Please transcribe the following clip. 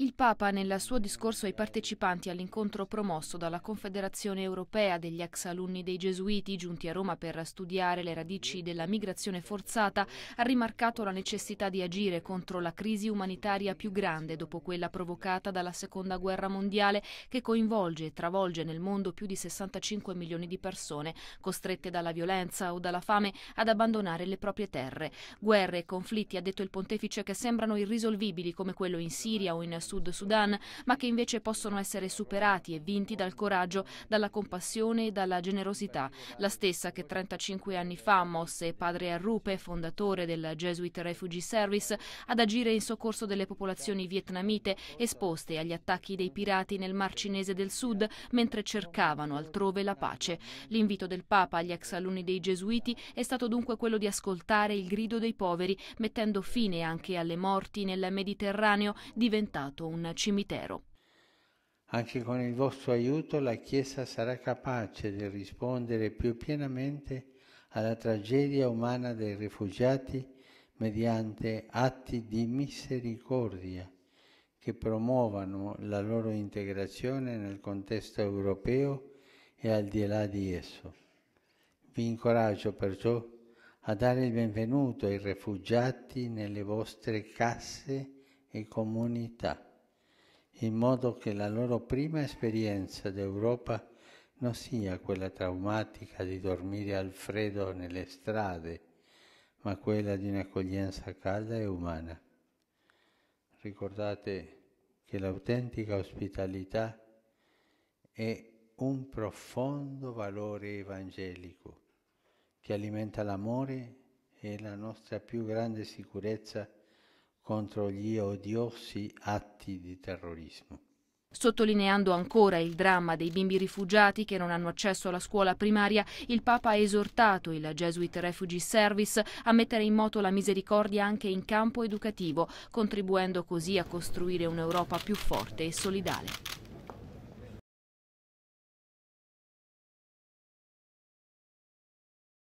Il Papa, nel suo discorso ai partecipanti all'incontro promosso dalla Confederazione Europea degli ex alunni dei Gesuiti giunti a Roma per studiare le radici della migrazione forzata, ha rimarcato la necessità di agire contro la crisi umanitaria più grande dopo quella provocata dalla Seconda Guerra Mondiale che coinvolge e travolge nel mondo più di 65 milioni di persone costrette dalla violenza o dalla fame ad abbandonare le proprie terre. Guerre e conflitti, ha detto il pontefice, che sembrano irrisolvibili come quello in Siria o in Sud Sudan, ma che invece possono essere superati e vinti dal coraggio, dalla compassione e dalla generosità, la stessa che 35 anni fa mosse padre Arrupe, fondatore del Jesuit Refugee Service, ad agire in soccorso delle popolazioni vietnamite esposte agli attacchi dei pirati nel Mar Cinese del Sud mentre cercavano altrove la pace. L'invito del Papa agli ex alunni dei Gesuiti è stato dunque quello di ascoltare il grido dei poveri, mettendo fine anche alle morti nel Mediterraneo diventato soltanto un cimitero. Anche con il vostro aiuto la Chiesa sarà capace di rispondere più pienamente alla tragedia umana dei rifugiati mediante atti di misericordia che promuovano la loro integrazione nel contesto europeo e al di là di esso. Vi incoraggio perciò a dare il benvenuto ai rifugiati nelle vostre casse e comunità in modo che la loro prima esperienza d'Europa non sia quella traumatica di dormire al freddo nelle strade, ma quella di un'accoglienza calda e umana. Ricordate che l'autentica ospitalità è un profondo valore evangelico che alimenta l'amore e la nostra più grande sicurezza contro gli odiosi atti di terrorismo. Sottolineando ancora il dramma dei bimbi rifugiati che non hanno accesso alla scuola primaria, il Papa ha esortato il Jesuit Refugee Service a mettere in moto la misericordia anche in campo educativo, contribuendo così a costruire un'Europa più forte e solidale.